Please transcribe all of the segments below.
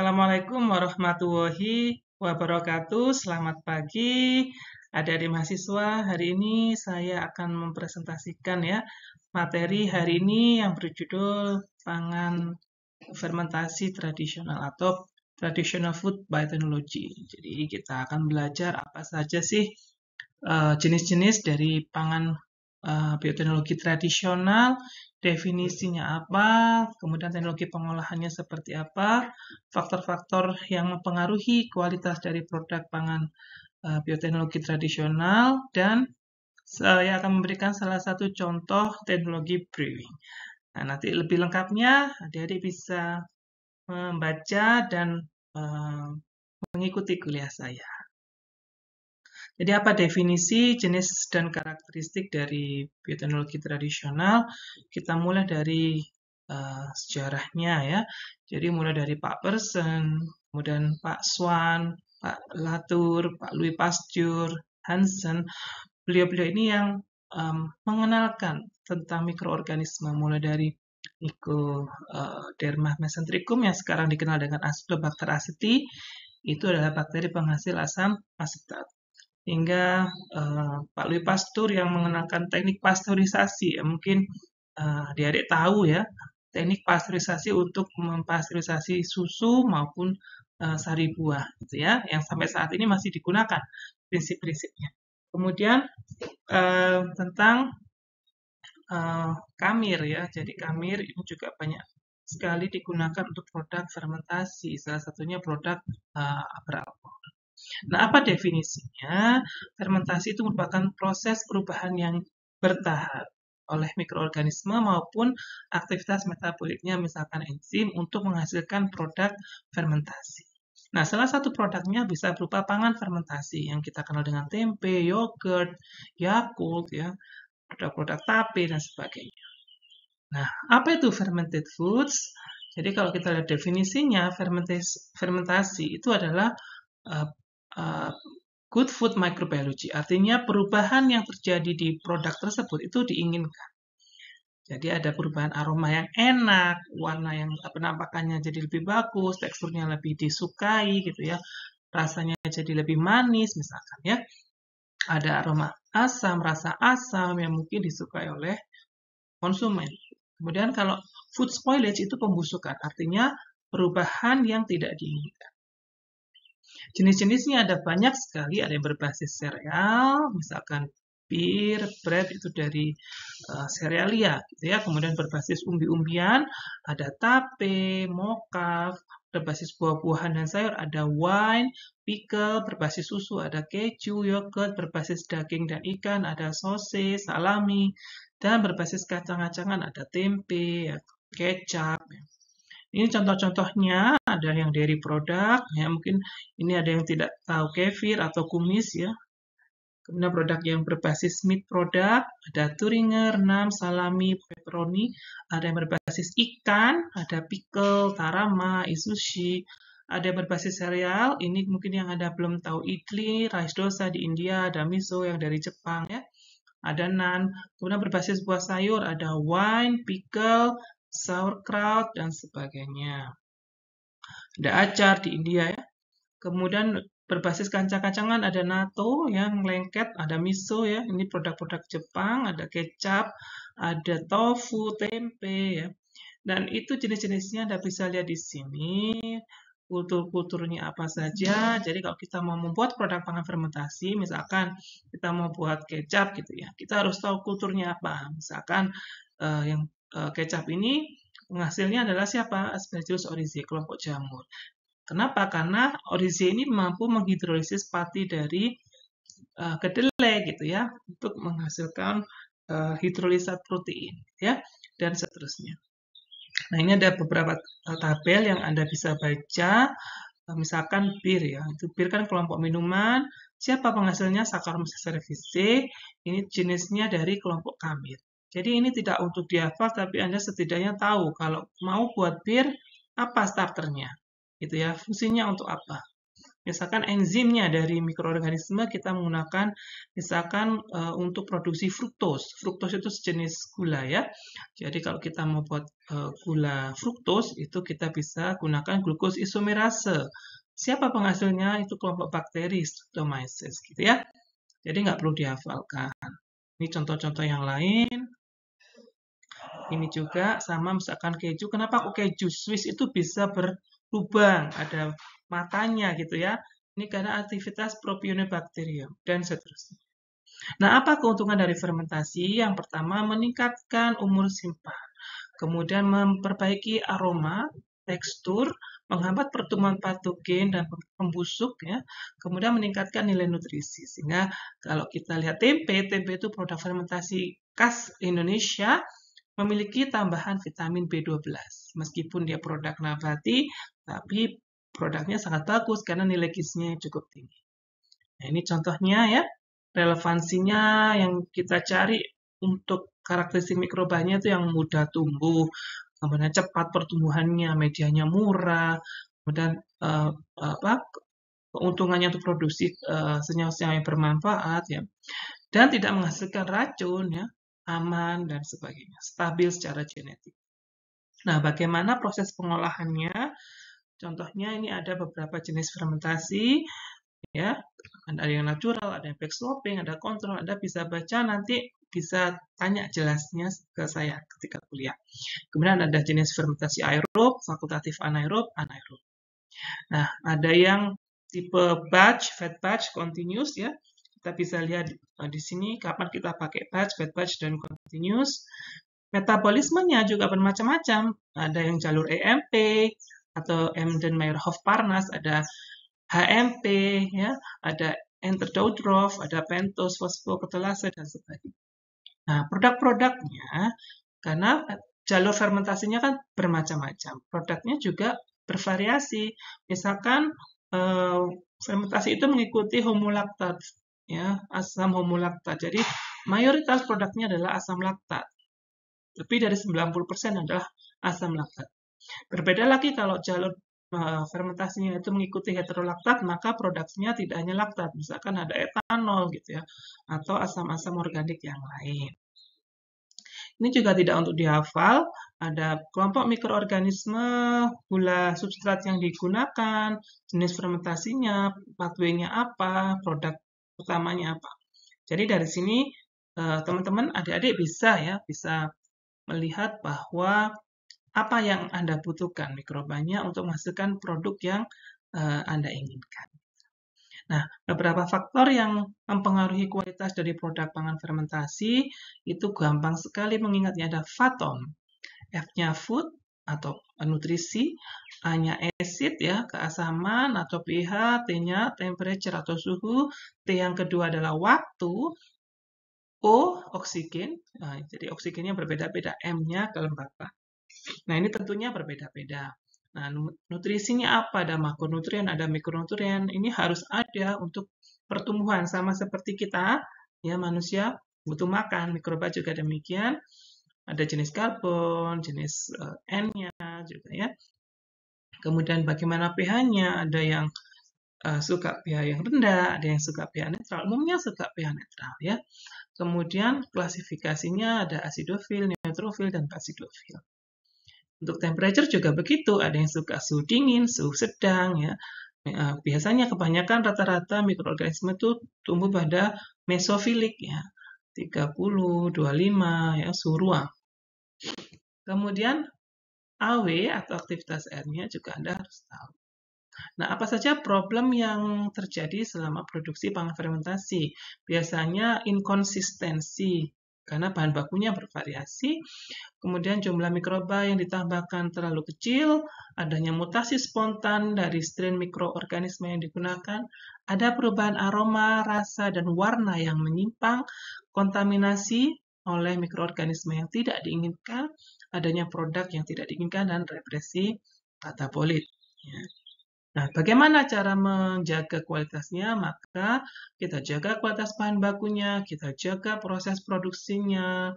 Assalamualaikum warahmatullahi wabarakatuh. Selamat pagi Ada di mahasiswa. Hari ini saya akan mempresentasikan ya materi hari ini yang berjudul pangan fermentasi tradisional atau traditional food biotechnology. Jadi kita akan belajar apa saja sih eh, jenis-jenis uh, jenis -jenis dari pangan Eh, bioteknologi tradisional, definisinya apa, kemudian teknologi pengolahannya seperti apa, faktor-faktor yang mempengaruhi kualitas dari produk pangan eh, bioteknologi tradisional, dan saya akan memberikan salah satu contoh teknologi brewing. Nah, nanti lebih lengkapnya adik-adik bisa membaca dan eh, mengikuti kuliah saya. Jadi apa definisi jenis dan karakteristik dari bioteknologi tradisional? Kita mulai dari uh, sejarahnya ya. Jadi mulai dari Pak Persen, kemudian Pak Swan, Pak Latur, Pak Louis Pasteur, Hansen. Beliau-beliau ini yang um, mengenalkan tentang mikroorganisme mulai dari Mycoderma eh, uh, mesentricum yang sekarang dikenal dengan Aspilobacter aceti itu adalah bakteri penghasil asam asetat hingga uh, Pak Louis Pasteur yang mengenakan teknik pasteurisasi. Ya, mungkin eh, adik-adik tahu ya, teknik pasteurisasi untuk mempasteurisasi susu maupun uh, sari buah gitu ya, yang sampai saat ini masih digunakan prinsip-prinsipnya. Kemudian uh, tentang uh, kamir ya, jadi kamir ini juga banyak sekali digunakan untuk produk fermentasi, salah satunya produk uh, Nah, apa definisinya? Fermentasi itu merupakan proses perubahan yang bertahap oleh mikroorganisme maupun aktivitas metaboliknya misalkan enzim untuk menghasilkan produk fermentasi. Nah, salah satu produknya bisa berupa pangan fermentasi yang kita kenal dengan tempe, yogurt, yakult, ya, produk-produk tape, dan sebagainya. Nah, apa itu fermented foods? Jadi kalau kita lihat definisinya, fermentasi, fermentasi itu adalah eh, Eh, good food microbiology. Artinya perubahan yang terjadi di produk tersebut itu diinginkan. Jadi ada perubahan aroma yang enak, warna yang penampakannya jadi lebih bagus, teksturnya lebih disukai gitu ya. Rasanya jadi lebih manis misalkan ya. Ada aroma asam, rasa asam yang mungkin disukai oleh konsumen. Kemudian kalau food spoilage itu pembusukan, artinya perubahan yang tidak diinginkan. Jenis-jenisnya ada banyak sekali, ada yang berbasis sereal, misalkan bir, bread itu dari uh, gitu ya. Kemudian berbasis umbi-umbian ada tape, mokaf, berbasis buah-buahan dan sayur ada wine, pickle, berbasis susu ada keju, yogurt, berbasis daging dan ikan ada sosis, salami, dan berbasis kacang-kacangan ada tempe, ya, kecap. Ya. Ini contoh-contohnya ada yang dari produk ya mungkin ini ada yang tidak tahu kefir atau kumis ya. Kemudian produk yang berbasis meat product, ada Turinger, Nam, Salami, Pepperoni, ada yang berbasis ikan, ada pickle, tarama, isushi, ada yang berbasis serial, ini mungkin yang ada belum tahu idli, rice dosa di India, ada miso yang dari Jepang ya. Ada nan, kemudian berbasis buah sayur, ada wine, pickle, sauerkraut dan sebagainya. Ada acar di India ya. Kemudian berbasis kacang-kacangan ada natto yang lengket, ada miso ya, ini produk-produk Jepang, ada kecap, ada tofu, tempe ya. Dan itu jenis-jenisnya Anda bisa lihat di sini kultur-kulturnya apa saja. Jadi kalau kita mau membuat produk pangan fermentasi, misalkan kita mau buat kecap gitu ya, kita harus tahu kulturnya apa. Misalkan eh, yang Eh, kecap ini penghasilnya adalah siapa? Aspergillus oryzae, kelompok jamur. Kenapa? Karena oryzae ini mampu menghidrolisis pati dari uh, kedelai gitu ya untuk menghasilkan uh, eh, hidrolisat protein ya dan seterusnya. Nah, ini ada beberapa tabel yang Anda bisa baca misalkan bir ya. Itu bir kan kelompok minuman. Siapa penghasilnya Saccharomyces cerevisiae? Ini jenisnya dari kelompok kambir. Jadi ini tidak untuk dihafal, tapi Anda setidaknya tahu kalau mau buat bir, apa starternya. Gitu ya, fungsinya untuk apa. Misalkan enzimnya dari mikroorganisme kita menggunakan misalkan e, untuk produksi fruktos. Fruktos itu sejenis gula ya. Jadi kalau kita mau buat e, gula fruktos itu kita bisa gunakan glukos isomerase. Siapa penghasilnya? Itu kelompok bakteri Streptomyces gitu ya. Jadi nggak perlu dihafalkan. Ini contoh-contoh yang lain ini juga sama misalkan keju. Kenapa kok keju? Swiss itu bisa berlubang, ada matanya gitu ya. Ini karena aktivitas propionibacterium dan seterusnya. Nah, apa keuntungan dari fermentasi? Yang pertama, meningkatkan umur simpan. Kemudian memperbaiki aroma, tekstur, menghambat pertumbuhan patogen dan pembusuk ya. Kemudian meningkatkan nilai nutrisi. Sehingga kalau kita lihat tempe, tempe itu produk fermentasi khas Indonesia memiliki tambahan vitamin B12. Meskipun dia produk nabati, tapi produknya sangat bagus karena nilai gizinya cukup tinggi. Nah, ini contohnya ya, relevansinya yang kita cari untuk karakteristik mikrobanya itu yang mudah tumbuh, kemudian cepat pertumbuhannya, medianya murah, kemudian eh, apa keuntungannya untuk produksi eh, senyawa-senyawa yang bermanfaat ya, dan tidak menghasilkan racun ya, aman, dan sebagainya. Stabil secara genetik. Nah, bagaimana proses pengolahannya? Contohnya ini ada beberapa jenis fermentasi, ya. Ada yang natural, ada yang back swapping, ada kontrol, ada bisa baca nanti bisa tanya jelasnya ke saya ketika kuliah. Kemudian ada jenis fermentasi aerob, fakultatif anaerob, anaerob. Nah, ada yang tipe batch, fat batch, continuous ya. Kita bisa lihat eh, di sini kapan kita pakai batch, bad batch, dan continuous. Metabolismenya juga bermacam-macam. Ada yang jalur EMP, atau Emden Meyerhoff Parnas, ada HMP, ya, ada Enterdodrof, ada pentose fosfoketolase, dan sebagainya. Nah, produk-produknya, karena jalur fermentasinya kan bermacam-macam. Produknya juga bervariasi. Misalkan eh, fermentasi itu mengikuti homolaktat ya asam homolaktat. Jadi mayoritas produknya adalah asam laktat. Lebih dari 90% adalah asam laktat. Berbeda lagi kalau jalur eh, fermentasinya itu mengikuti heterolaktat, maka produknya tidak hanya laktat, misalkan ada etanol gitu ya, atau asam-asam organik yang lain. Ini juga tidak untuk dihafal, ada kelompok mikroorganisme, gula substrat yang digunakan, jenis fermentasinya, pathway-nya apa, produk utamanya apa. Jadi dari sini eh, teman-teman adik-adik bisa ya bisa melihat bahwa apa yang Anda butuhkan mikrobanya untuk menghasilkan produk yang eh, Anda inginkan. Nah, beberapa faktor yang mempengaruhi kualitas dari produk pangan fermentasi itu gampang sekali mengingatnya ada FATOM. F-nya food atau nutrisi, hanya nya acid ya, keasaman atau pH, T-nya temperature atau suhu, T yang kedua adalah waktu, O oksigen, nah, jadi oksigennya berbeda-beda, M-nya kelembapan. Nah ini tentunya berbeda-beda. Nah nutrisinya apa? Ada makronutrien, ada mikronutrien. Ini harus ada untuk pertumbuhan sama seperti kita ya manusia butuh makan, mikroba juga demikian ada jenis karbon, jenis uh, N-nya juga ya. Kemudian bagaimana pH-nya, ada yang uh, suka pH yang rendah, ada yang suka pH netral, umumnya suka pH netral ya. Kemudian klasifikasinya ada asidofil, neutrofil, dan basidofil. Untuk temperature juga begitu, ada yang suka suhu dingin, suhu sedang ya. Eh, biasanya kebanyakan rata-rata mikroorganisme itu tumbuh pada mesofilik ya. 30, 25 ya suhu ruang. Kemudian AW atau aktivitas R-nya juga Anda harus tahu. Nah, apa saja problem yang terjadi selama produksi pangan fermentasi? Biasanya inkonsistensi karena bahan bakunya bervariasi, kemudian jumlah mikroba yang ditambahkan terlalu kecil, adanya mutasi spontan dari strain mikroorganisme yang digunakan, ada perubahan aroma, rasa, dan warna yang menyimpang, kontaminasi, oleh mikroorganisme yang tidak diinginkan, adanya produk yang tidak diinginkan, dan represi katabolit. Ya. Nah, bagaimana cara menjaga kualitasnya? Maka kita jaga kualitas bahan bakunya, kita jaga proses produksinya,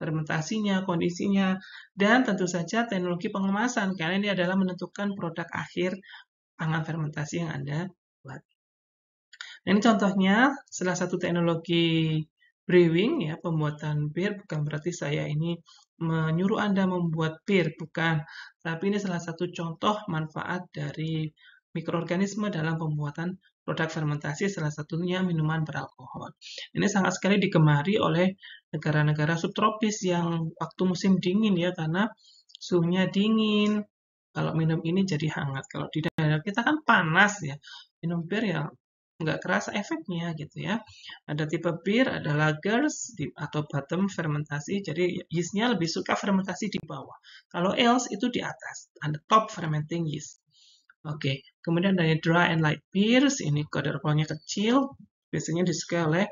fermentasinya, kondisinya, dan tentu saja teknologi pengemasan, karena ini adalah menentukan produk akhir pangan fermentasi yang Anda buat. Nah, ini contohnya salah satu teknologi brewing ya, pembuatan bir bukan berarti saya ini menyuruh Anda membuat bir, bukan. Tapi ini salah satu contoh manfaat dari mikroorganisme dalam pembuatan produk fermentasi, salah satunya minuman beralkohol. Ini sangat sekali digemari oleh negara-negara subtropis yang waktu musim dingin ya, karena suhunya dingin, kalau minum ini jadi hangat. Kalau di daerah kita kan panas ya, minum bir ya nggak kerasa efeknya gitu ya. Ada tipe bir, ada lagers di, atau bottom fermentasi. Jadi yeastnya lebih suka fermentasi di bawah. Kalau else itu di atas, ada top fermenting yeast. Oke, kemudian dari dry and light beers ini kadar alkoholnya kecil, biasanya disukai oleh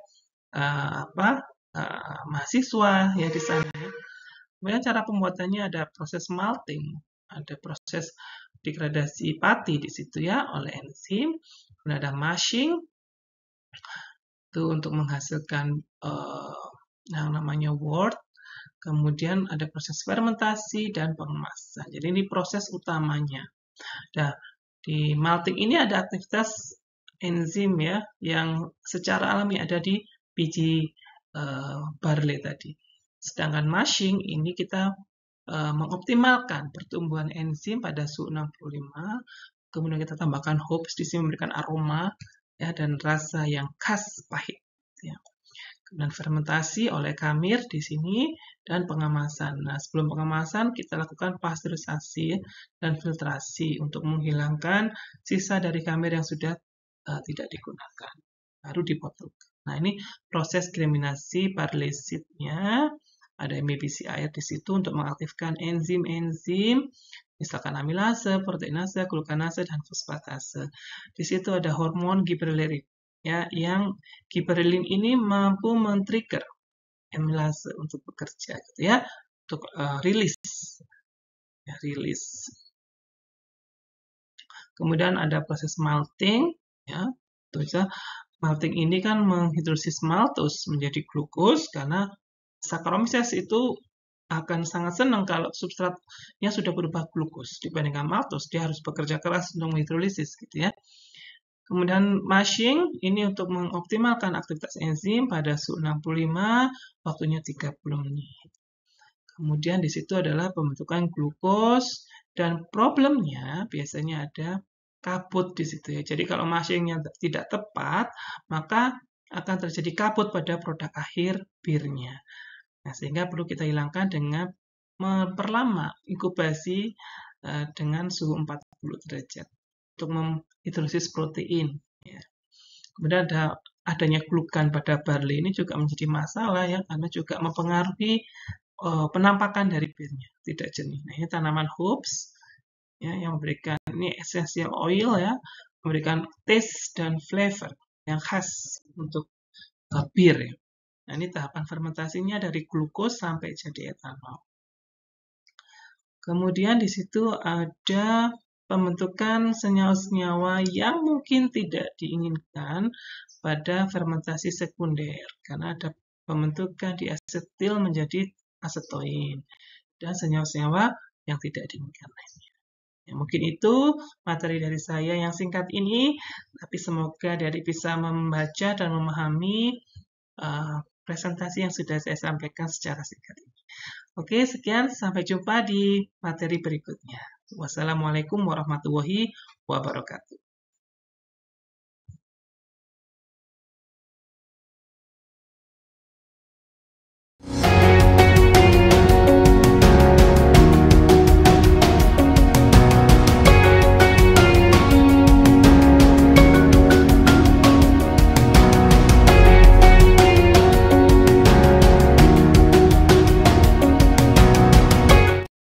uh, apa uh, mahasiswa ya di sana. Ya. Kemudian cara pembuatannya ada proses malting, ada proses degradasi pati di situ ya oleh enzim kemudian ada mashing itu untuk menghasilkan uh, yang namanya wort kemudian ada proses fermentasi dan pengemasan jadi ini proses utamanya nah di malting ini ada aktivitas enzim ya yang secara alami ada di biji uh, barley tadi sedangkan mashing ini kita eh, mengoptimalkan pertumbuhan enzim pada suhu 65 kemudian kita tambahkan hops di sini memberikan aroma ya dan rasa yang khas pahit ya. kemudian fermentasi oleh kamir di sini dan pengemasan nah sebelum pengemasan kita lakukan pasteurisasi dan filtrasi untuk menghilangkan sisa dari kamir yang sudah uh, tidak digunakan baru dipotong nah ini proses kriminasi parlesitnya ada MBC air di situ untuk mengaktifkan enzim-enzim misalkan amilase, proteinase, glukanase, dan fosfatase. Di situ ada hormon giberelin, ya, yang giberelin ini mampu men-trigger amilase untuk bekerja, gitu ya, untuk uh, rilis, ya, rilis. Kemudian ada proses malting, ya, itu Malting ini kan menghidrolisis maltus menjadi glukus karena sakromises itu akan sangat senang kalau substratnya sudah berubah glukos dibandingkan maltos dia harus bekerja keras untuk hidrolisis gitu ya kemudian mashing ini untuk mengoptimalkan aktivitas enzim pada suhu 65 waktunya 30 menit kemudian di situ adalah pembentukan glukos dan problemnya biasanya ada kabut di situ ya jadi kalau mashingnya tidak tepat maka akan terjadi kabut pada produk akhir birnya Nah, sehingga perlu kita hilangkan dengan memperlama inkubasi eh, dengan suhu 40 derajat untuk menghidrosis protein. Ya. Kemudian ada adanya glukan pada barley ini juga menjadi masalah ya karena juga mempengaruhi eh, penampakan dari birnya tidak jernih. Nah, ini tanaman hops ya yang memberikan ini essential oil ya memberikan taste dan flavor yang khas untuk eh, bir ya. Nah, ini tahapan fermentasinya dari glukos sampai jadi etanol. Kemudian di situ ada pembentukan senyawa-senyawa yang mungkin tidak diinginkan pada fermentasi sekunder karena ada pembentukan di asetil menjadi asetoin dan senyawa-senyawa yang tidak diinginkan lainnya. Ya, mungkin itu materi dari saya yang singkat ini, tapi semoga dari bisa membaca dan memahami uh, presentasi yang sudah saya sampaikan secara singkat ini. Oke, sekian. Sampai jumpa di materi berikutnya. Wassalamualaikum warahmatullahi wabarakatuh.